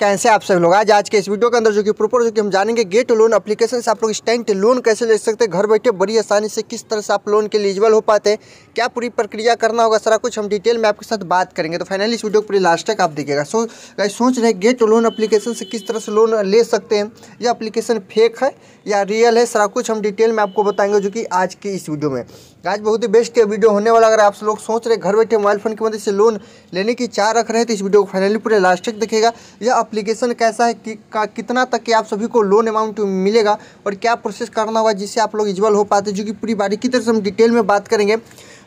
कैसे आप सभी लोग आज आज के इस वीडियो के अंदर जो कि प्रोपर जो कि हम जानेंगे गेट लोन एप्लीकेशन से आप लोग स्टैंड लोन कैसे ले सकते हैं घर बैठे बड़ी आसानी से किस तरह से आप लोन के एलिजिबल हो पाते हैं क्या पूरी प्रक्रिया करना होगा सारा कुछ हम डिटेल में आपके साथ बात करेंगे तो फाइनली इस वीडियो को पूरी लास्ट तक आप देखिएगा सो गाइस सोच रहे गेट लोन अप्लीकेशन से किस तरह से लोन ले सकते हैं यह अप्लीकेशन फेक है या रियल है सारा कुछ हम डिटेल में आपको बताएंगे जो कि आज की इस वीडियो में आज बहुत ही बेस्ट वीडियो होने वाला अगर आप लोग सोच रहे घर बैठे मोबाइल फ़ोन की मदद से लोन लेने की चाह रख रहे हैं तो इस वीडियो को फाइनली पूरे लास्ट तक देखेगा यह अप्लीकेशन कैसा है कि का कितना तक कि आप सभी को लोन अमाउंट मिलेगा और क्या प्रोसेस करना होगा जिससे आप लोग इजबल हो पाते जो कि पूरी बारी की तरह से हम डिटेल में बात करेंगे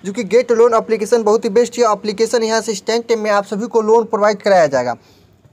जो कि गेट लोन अप्लीकेशन बहुत ही बेस्ट है अप्लीकेशन यहाँ से स्टैंड में आप सभी को लोन प्रोवाइड कराया जाएगा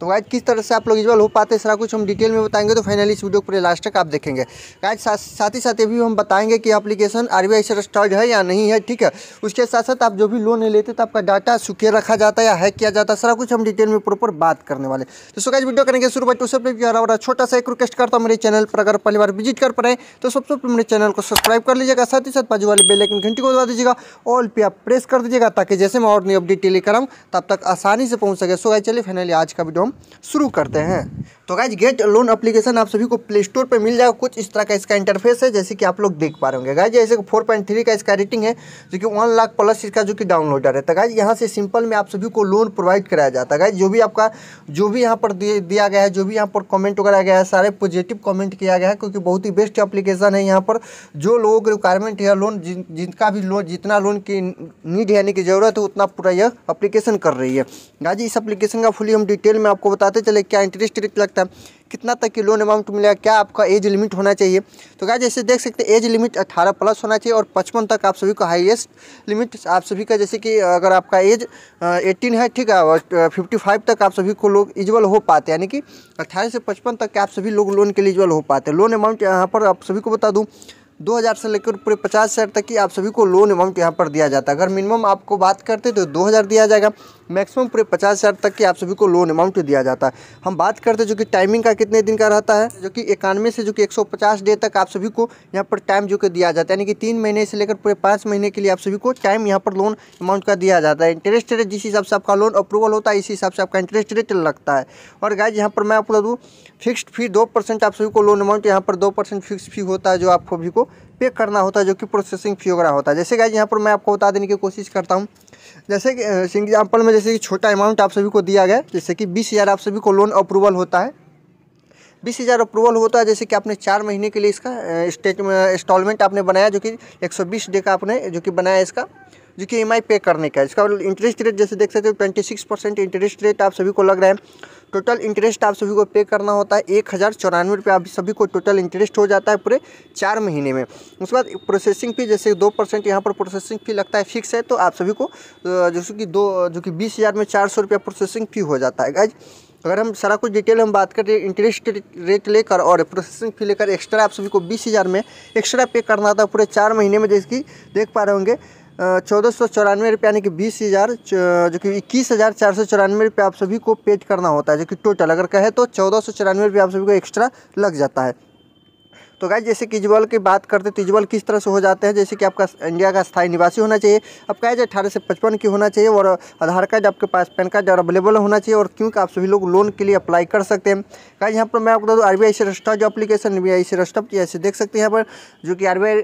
तो गाइज किस तरह से आप लोग इजबल हो पाते हैं सारा कुछ हम डिटेल में बताएंगे तो फाइनली इस वीडियो पूरे लास्ट तक आप देखेंगे गाइज साथ ही साथ ये भी हम बताएंगे कि एप्लीकेशन आर बी रजिस्टर्ड है या नहीं है ठीक है उसके साथ साथ आप जो भी लोन लेते तो आपका डाटा सुखे रखा जाता है या हैक किया जाता है सारा कुछ हम डिटेल में प्रॉपर बात करने वाले तो सो गाइज वीडियो करेंगे शुरू बच्चों से और छोटा सा एक रिक्वेस्ट करता हूँ मेरे चैनल पर अगर पहली बार विजिट कर पाए तो सबसे पहले मेरे चैनल को सब्सक्राइब कर लीजिएगा साथ ही साथ बाजू वाले बेलाइकन घंटी को दबा दीजिएगा ऑल पे आप प्रेस कर दीजिएगा ताकि जैसे मैं और नई अपडेट लेकर कराऊँ तब तक आसानी से पहुँच सके सो गाइज चलिए फाइनली आज का वीडियो शुरू करते हैं तो गाइज गेट लोन अप्लीकेशन आप सभी को प्ले स्टोर पर मिल जाएगा कुछ इस तरह का इसका इंटरफेस है जैसे कि आप लोग देख पा रहे होंगे गाइज जैसे फोर पॉइंट थ्री का इसका रेटिंग है जो कि वन लाख प्लस इसका जो कि डाउनलोडर है तो गाइज यहाँ से सिंपल में आप सभी को लोन प्रोवाइड कराया जाता है गाइज जो भी आपका जो भी यहाँ पर दिया गया है जो भी यहाँ पर कॉमेंट वगैरह गया है सारे पॉजिटिव कॉमेंट किया गया है क्योंकि बहुत ही बेस्ट अप्लीकेशन है यहाँ पर जो लोगों की रिक्वायरमेंट है लोन जिनका भी लोन जितना लोन की नीड यानी कि ज़रूरत है उतना पूरा यह अप्लीकेशन कर रही है गाइज इस अप्लीकेशन का फुली हम डिटेल में आपको बताते चले क्या इंटरेस्ट रेट लगता सकता है कितना तक की लोन अमाउंट मिलेगा क्या आपका एज लिमिट होना चाहिए तो क्या जैसे देख सकते हैं एज लिमिट 18 प्लस होना चाहिए और 55 तक आप सभी का हाईएस्ट लिमिट आप सभी का जैसे कि अगर आपका एज 18 है ठीक है और फिफ्टी तक आप सभी को लोग इजबल हो पाते यानी कि अट्ठारह से पचपन तक आप सभी लोग लोन के लिए इजबल हो पाते हैं लोन अमाउंट यहाँ पर आप सभी को बता दूँ दो हज़ार से लेकर पूरे पचास हज़ार तक की आप सभी को लोन अमाउंट यहाँ पर दिया जाता है अगर मिनिमम आपको बात करते तो दो हज़ार दिया जाएगा मैक्सिमम पूरे पचास हज़ार तक की आप सभी को लोन अमाउंट दिया जाता है हम बात करते जो कि टाइमिंग का कितने दिन का रहता है जो कि इक्यानवे से जो कि पचास डे तक आप सभी को यहाँ पर टाइम जो कि दिया जाता है यानी कि तीन महीने से लेकर पूरे पाँच महीने के लिए आप सभी को टाइम यहाँ पर लोन अमाउंट का दिया जाता है इंटरेस्ट रेट जिस हिसाब से आपका लोन अप्रूवल होता है इसी हिसाब से आपका इंटरेस्ट रेट लगता है और गाय यहाँ पर मैं आपको बता दूँ फिक्स्ड फी दो परसेंट आप सभी को लोन अमाउंट यहाँ पर दो परसेंट फिक्स फी होता है जो आप सभी को पे करना होता है जो कि प्रोसेसिंग फी वगैरह होता है जैसे गाइज यहाँ पर मैं आपको बता देने की कोशिश करता हूँ जैसे कि एग्जाम्पल में जैसे कि छोटा अमाउंट आप सभी को दिया गया जैसे कि बीस हज़ार आप सभी को लोन अप्रूवल होता है बीस हज़ार अप्रूवल होता है जैसे कि आपने चार महीने के लिए इसका स्टेट इंस्टॉलमेंट आपने बनाया जो कि 120 डे का आपने जो कि बनाया इसका जो कि ई e पे करने का है इसका इंटरेस्ट रेट जैसे देख सकते हो twenty six percent interest rate आप सभी को लग रहा है टोटल इंटरेस्ट आप सभी को पे करना होता है एक हज़ार चौरानवे रुपये आप सभी को टोटल इंटरेस्ट हो जाता है पूरे चार महीने में उसके बाद प्रोसेसिंग फ़ी जैसे दो परसेंट यहाँ पर प्रोसेसिंग फ़ी लगता है फिक्स है तो आप सभी को जैसे कि दो जो कि बीस हज़ार में चार सौ रुपया प्रोसेसिंग फ़ी हो जाता है गाइज अगर हम सारा कुछ डिटेल हम बात करें इंटरेस्ट रेट लेकर और प्रोसेसिंग फी लेकर एक्स्ट्रा आप सभी को बीस हज़ार में एक्स्ट्रा पे करना होता है पूरे चार महीने में जैसे कि देख पा रहे होंगे चौदह सौ चौरानवे रुपये यानी कि बीस हज़ार जो कि इक्कीस हज़ार चार सौ चौरानवे रुपये आप सभी को पेड करना होता है जो कि टोटल अगर कहे तो चौदह सौ चौरानवे रुपये आप सभी को एक्स्ट्रा लग जाता है तो गाय जैसे किजवल की बात करते तो इजवल किस तरह से हो जाते हैं जैसे कि आपका इंडिया का स्थायी निवासी होना चाहिए आपका एज अठारह से पचपन की होना चाहिए और आधार कार्ड आपके पास पैन कार्ड और अवेलेबल होना चाहिए और क्योंकि आप सभी लोग लोन के लिए अप्लाई कर सकते हैं गाय यहाँ पर मैं आपको बता दूँ आर बी आई से जो अपलीकेशन आर बी आई से रस्टा ऐसे देख सकते हैं यहाँ पर जो कि R B I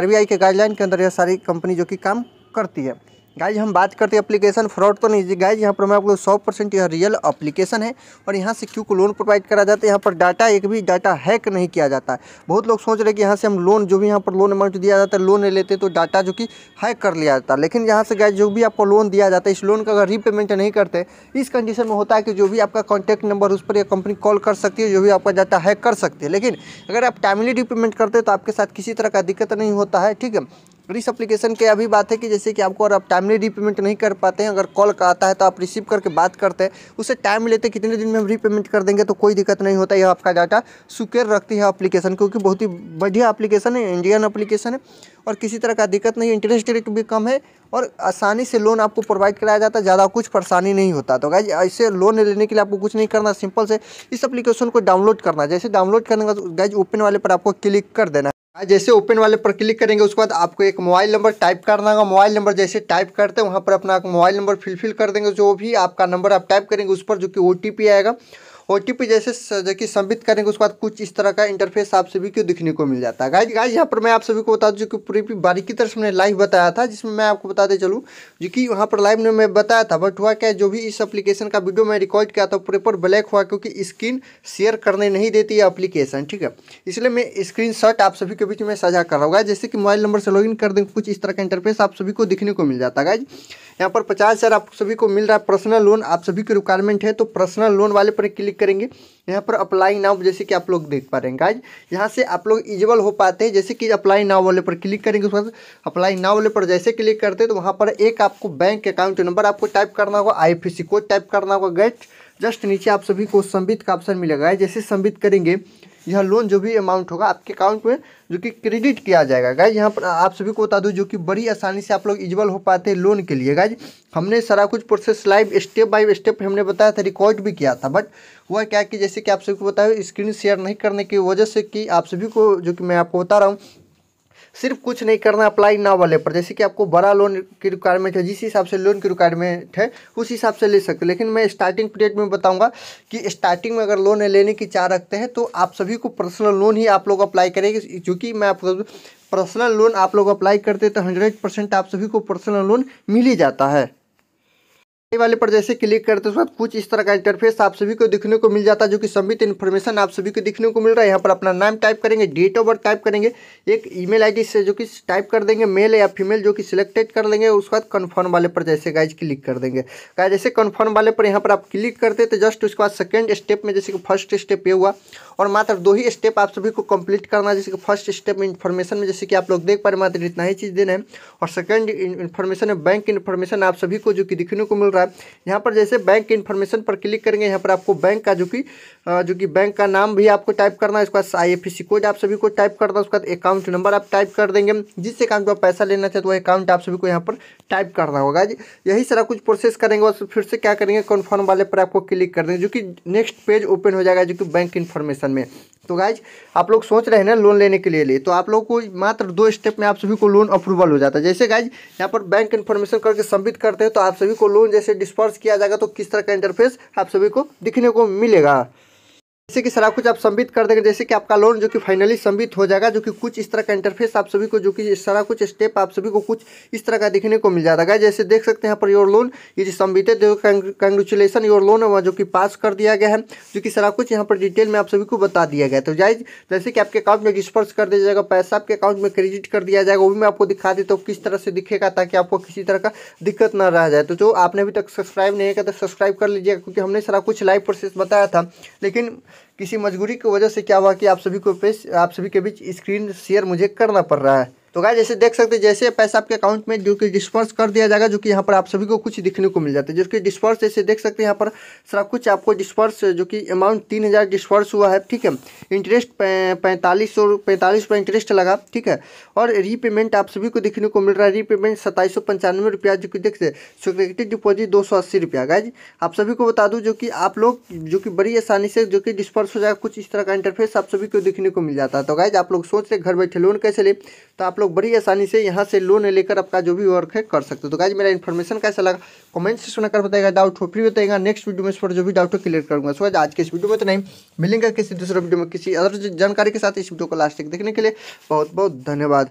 R B I के गाइडलाइन के अंदर यह सारी कंपनी जो कि काम करती है गाइज हम बात करते हैं एप्लीकेशन फ्रॉड तो नहीं गाइज यहाँ पर मैं आपको सौ परसेंट यह रियल एप्लीकेशन है और यहाँ से क्यों को लोन प्रोवाइड करा जाता है यहाँ पर डाटा एक भी डाटा हैक नहीं किया जाता है बहुत लोग सोच रहे हैं कि यहाँ से हम लोन जो भी यहाँ पर लोन अमाउंट दिया जाता है लोन ले लेते तो डाटा जो कि हैक कर लिया जाता है लेकिन यहाँ से गाय जो भी आपको लोन दिया जाता है इस लोन का अगर रीपेमेंट नहीं करते इस कंडीशन में होता है कि जो भी आपका कॉन्टैक्ट नंबर उस पर यह कंपनी कॉल कर सकती है जो भी आपका डाटा हैक कर सकती है लेकिन अगर आप टाइमली रीपेमेंट करते तो आपके साथ किसी तरह का दिक्कत नहीं होता है ठीक है रिस अप्लीकेशन के अभी बात है कि जैसे कि आपको अगर आप टाइमली रीपेमेंट नहीं कर पाते हैं अगर कॉल का आता है तो आप रिसीव करके बात करते हैं उसे टाइम लेते हैं कितने दिन में हम रीपेमेंट कर देंगे तो कोई दिक्कत नहीं होता यह आपका डाटा सुकेर रखती है अप्लीकेशन क्योंकि बहुत ही बढ़िया अप्लीकेशन है इंडियन अप्लीकेशन है और किसी तरह का दिक्कत नहीं इंटरेस्ट रेट भी कम है और आसानी से लोन आपको प्रोवाइड कराया जाता है ज़्यादा कुछ परेशानी नहीं होता तो गाइज ऐसे लोन लेने के लिए आपको कुछ नहीं करना सिंपल से इस एप्लीकेशन को डाउनलोड करना जैसे डाउनलोड करने का गाइज ओपन वाले पर आपको क्लिक कर देना हाँ, जैसे ओपन वाले पर क्लिक करेंगे उसके बाद आपको एक मोबाइल नंबर टाइप करना होगा मोबाइल नंबर जैसे टाइप करते हैं वहाँ पर अपना मोबाइल नंबर फिलफिल कर देंगे जो भी आपका नंबर आप टाइप करेंगे उस पर जो कि ओ आएगा ओ जैसे कि सबमिट करेंगे उसके बाद कुछ इस तरह का इंटरफेस आप सभी को दिखने को मिल जाता है गाइज गाइज यहाँ पर मैं आप सभी को बता दूँ कि पूरी बारीकी तरह से मैंने लाइव बताया था जिसमें मैं आपको बताते चलूँ जो कि वहाँ पर लाइव ने मैं बताया था बट हुआ क्या जो भी इस अप्लीकेशन का वीडियो मैं रिकॉर्ड किया था प्रेपर ब्लैक हुआ क्योंकि स्क्रीन शेयर करने नहीं देती है अप्लीकेशन ठीक है इसलिए मैं स्क्रीन आप सभी के बीच में साझा कर रहा हूँ जैसे कि मोबाइल नंबर से लॉग कर दें कुछ इस तरह का इंटरफेस आप सभी को दिखने को मिल जाता है गाइज यहाँ पर पचास आप सभी को मिल रहा है पर्सनल लोन आप सभी की रिक्वायरमेंट है तो पर्सनल लोन वाले पर क्लिक करेंगे यहाँ पर अप्लाई नाव जैसे कि आप लोग देख पा रहे हैं गाइज यहाँ से आप लोग इजिबल हो पाते हैं जैसे कि अप्लाई नाव वाले पर क्लिक करेंगे उसके बाद अप्लाई नाव वाले पर जैसे क्लिक करते हैं तो वहाँ पर एक आपको बैंक अकाउंट नंबर आपको टाइप करना होगा आई कोड टाइप करना होगा गेट जस्ट नीचे आप सभी को संबित का ऑप्शन मिलेगा जैसे संबित करेंगे यह लोन जो भी अमाउंट होगा आपके अकाउंट में जो कि क्रेडिट किया जाएगा गाइज यहाँ पर आप सभी को बता दूँ जो कि बड़ी आसानी से आप लोग इजबल हो पाते हैं लोन के लिए गाइज हमने सारा कुछ process live step by step हमने बताया था रिकॉर्ड भी किया था बट हुआ क्या कि जैसे कि आप सभी को बताया स्क्रीन शेयर नहीं करने की वजह से कि आप सभी को जो कि मैं आपको बता रहा हूँ सिर्फ कुछ नहीं करना अप्लाई ना वाले पर जैसे कि आपको बड़ा लोन की रिक्वायरमेंट है जिस हिसाब से लोन की रिक्वायरमेंट है उस हिसाब से ले सकते लेकिन मैं स्टार्टिंग पीरियड में बताऊँगा कि स्टार्टिंग में अगर लोन लेने की चाह रखते हैं तो आप सभी को पर्सनल लोन ही आप लोग अप्लाई करेंगे चूँकि मैं आपको पर्सनल लोन आप लोग अप्लाई करते तो हंड्रेड परसेंट आप सभी को पर्सनल लोन मिल ही जाता है वाले पर जैसे क्लिक करते उसके बाद कुछ इस तरह का इंटरफेस आप सभी को देखने को मिल जाता है जो कि सबमिट इन्फॉर्मेशन आप सभी को दिखने को मिल रहा है यहाँ पर अपना नाम टाइप करेंगे डेट ऑफ बर्थ टाइप करेंगे एक ईमेल आईडी से जो कि टाइप कर देंगे मेल या फीमेल जो कि सिलेक्टेड कर लेंगे उसके बाद कन्फर्म वाले पर जैसे गाइज क्लिक कर देंगे गाइज जैसे कन्फर्म वाले पर यहाँ पर आप क्लिक करते तो जस्ट उसके बाद सेकेंड स्टेप में जैसे कि फर्स्ट स्टेप ये हुआ और मात्र दो ही स्टेप आप सभी को कंप्लीट करना है जैसे कि फर्स्ट स्टेप इन्फॉर्मेशन में जैसे कि आप लोग देख पा रहे मात्र इतना ही चीज़ देना है और सेकेंड इन्फॉर्मेशन है बैंक इन्फॉर्मेशन आप सभी को जो कि दिखने को मिल रहा है है यहाँ पर जैसे बैंक के इन्फॉर्मेशन पर क्लिक करेंगे यहाँ पर आपको बैंक का जो कि जो कि बैंक का नाम भी आपको टाइप करना है उसके बाद आई एफ कोड आप सभी को टाइप करना है उसके बाद अकाउंट नंबर आप टाइप कर देंगे जिस अकाउंट पर पैसा लेना चाहते वो अकाउंट आप सभी को यहाँ पर टाइप करना होगा जी यही सारा कुछ प्रोसेस करेंगे और फिर से क्या करेंगे कन्फर्म वाले पर आपको क्लिक कर देंगे जो कि नेक्स्ट पेज ओपन हो जाएगा जो कि बैंक इन्फॉर्मेशन में तो गाइज आप लोग सोच रहे हैं ना लोन लेने के लिए लिए तो आप लोग को मात्र दो स्टेप में आप सभी को लोन अप्रूवल हो जाता है जैसे गाइज यहाँ पर बैंक इन्फॉर्मेशन करके सबमिट करते हैं तो आप सभी को लोन जैसे डिस्पर्स किया जाएगा तो किस तरह का इंटरफेस आप सभी को दिखने को मिलेगा जैसे कि सारा कुछ आप सम्मित कर देंगे जैसे कि आपका लोन जो कि फाइनली सम्मित हो जाएगा जो कि कुछ इस तरह का इंटरफेस आप सभी को जो कि सारा कुछ स्टेप आप सभी को कुछ इस तरह का देखने को मिल जाएगा जैसे देख सकते हैं यहाँ पर योर लोन ये is submitted congratulation your loan जो कि पास कर दिया गया है जो कि सारा कुछ यहाँ पर डिटेल में आप सभी को बता दिया गया तो जाए जैसे कि आपके अकाउंट में डिस्पर्स कर दिया जाएगा पैसा आपके अकाउंट में क्रेडिट कर दिया जाएगा वो भी मैं आपको दिखा देता हूँ किस तरह से दिखेगा ताकि आपको किसी तरह का दिक्कत ना रह जाए तो जो आपने अभी तक सब्सक्राइब नहीं किया तो सब्सक्राइब कर लीजिएगा क्योंकि हमने सारा कुछ लाइव प्रोसेस बताया था लेकिन किसी मजबूरी की वजह से क्या हुआ कि आप सभी को आप सभी के बीच स्क्रीन शेयर मुझे करना पड़ रहा है तो गाय जैसे देख सकते हैं जैसे पैसा आपके अकाउंट में जो कि डिस्पर्स कर दिया जाएगा जो कि यहाँ पर आप सभी को कुछ दिखने को मिल जाता है जिसकी डिस्पर्स जैसे देख सकते हैं यहाँ पर सारा कुछ आपको डिस्पर्स जो कि अमाउंट तीन हज़ार डिस्पर्स हुआ है ठीक है इंटरेस्ट पैंतालीस सौ पैंतालीस रुपये इंटरेस्ट लगा ठीक है और रीपेमेंट आप सभी को दिखने को मिल रहा है रीपेमेंट सत्ताईस सौ पंचानवे रुपया जो कि देखते सिक्योरिटी डिपॉजिट दो सौ अस्सी रुपया गाय आप सभी को बता दूँ जो कि आप लोग जो कि बड़ी आसानी से जो कि डिस्पर्स हो जाएगा कुछ इस तरह का इंटरफेस आप सभी को दिखने को मिल जाता है तो गाय आप लोग सोच रहे घर बैठे लोन कैसे ले तो आप लोग बड़ी आसानी से यहाँ से लोन लेकर आपका जो भी वर्क है कर सकते हो तो गाइज मेरा इन्फॉर्मेशन कैसा लगा कमेंट से में कर बताएगा डाउट हो फ्री बताएगा नेक्स्ट वीडियो में इस पर जो भी डाउट हो क्लियर करूँगा सो आज के इस वीडियो में तो नहीं मिलेंगे किसी दूसरे वीडियो में किसी अदर जानकारी के साथ इस वीडियो को लास्ट तक देखने के लिए बहुत बहुत धन्यवाद